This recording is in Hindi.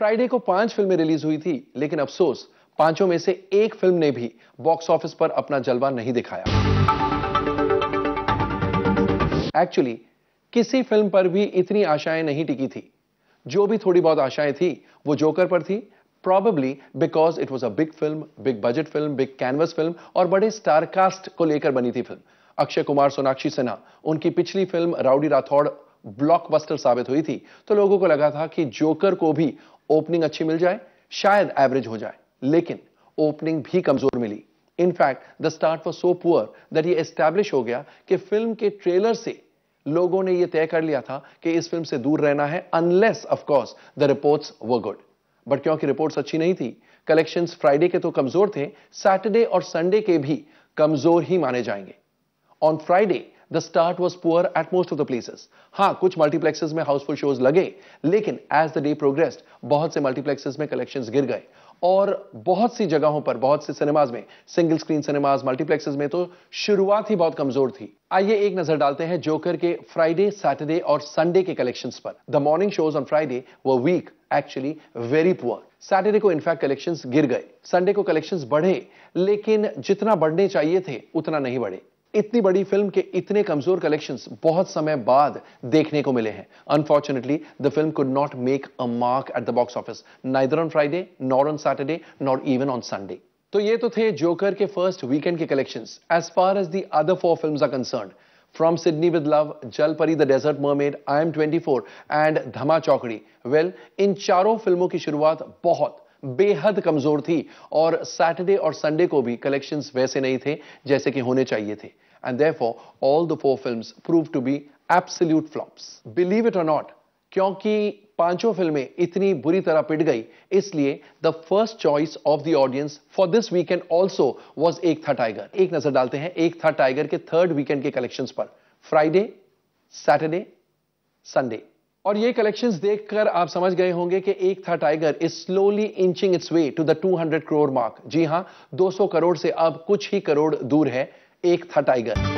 फ्राइडे को पांच फिल्में रिलीज हुई थी लेकिन अफसोस पांचों में से एक फिल्म ने भी बॉक्स ऑफिस पर अपना जलवा नहीं दिखाया एक्चुअली किसी फिल्म पर भी इतनी आशाएं नहीं टिकी थी जो भी थोड़ी बहुत आशाएं थी वो जोकर पर थी probably because it was a big film big budget film big canvas film और बड़े स्टारकास्ट को लेकर बनी थी फिल्म अक्षय कुमार सोनाक्षी सिन्हा उनकी पिछली फिल्म राउडी राठौड़ ब्लॉकबस्टर साबित हुई थी तो लोगों को लगा था कि जोकर को भी ओपनिंग अच्छी मिल जाए शायद एवरेज हो जाए लेकिन ओपनिंग भी कमजोर मिली in fact the start for so poor that ये एस्टैब्लिश हो गया कि फिल्म के ट्रेलर से लोगों ने यह तय कर लिया था कि इस फिल्म से दूर रहना है unless of course the reports were good but क्योंकि रिपोर्ट्स अच्छी नहीं थी कलेक्शन फ्राइडे के तो कमजोर थे सैटरडे और संडे के भी कमजोर ही माने जाएंगे on Friday the start was poor at most of the places हाँ कुछ मल्टीप्लेक्सेस में हाउसफुल शोज लगे लेकिन एज द डे प्रोग्रेस्ड बहुत से मल्टीप्लेक्सेस में कलेक्शंस गिर गए और बहुत सी जगहों पर बहुत से सिनेमाज में सिंगल स्क्रीन सिनेमाज मल्टीप्लेक्सेस में तो शुरुआत ही बहुत कमजोर थी आइए एक नजर डालते हैं जोकर के फ्राइडे सैटरडे और संडे के कलेक्शंस पर the morning shows on Friday वो weak actually very poor Saturday को इनफैक्ट कलेक्शंस गिर गए संडे को कलेक्शंस बढ़े लेकिन जितना बढ़ने चाहिए थे उतना नहीं बढ़े इतनी बड़ी फिल्म के इतने कमजोर कलेक्शंस बहुत समय बाद देखने को मिले हैं unfortunately the film could not make a mark at the box office neither on Friday nor on Saturday nor even on Sunday तो ये तो थे जोकर के फर्स्ट वीकेंड के collections as far as the other four film are concern From Sydney with Love, the the Desert Mermaid, I am 24 and Dhama Chaukdi Well, इन चारों फिल्मों की शुरुआत बहुत बेहद कमजोर थी और सैटरडे और संडे को भी कलेक्शंस वैसे नहीं थे जैसे कि होने चाहिए थे and therefore all the four films prove to be absolute flops believe it or not क्योंकि पांचों फिल्में इतनी बुरी तरह पिट गई इसलिए the first choice of the audience for this weekend also was Ek Tha tiger एक नजर डालते हैं एक था टाइगर के थर्ड वीकेंड के कलेक्शंस पर फ्राइडे सैटरडे संडे और ये कलेक्शंस देखकर आप समझ गए होंगे कि Ek Tha Tiger is slowly inching its way to the 200 crore mark जी हां 200 करोड़ से अब कुछ ही करोड़ दूर है एक था टाइगर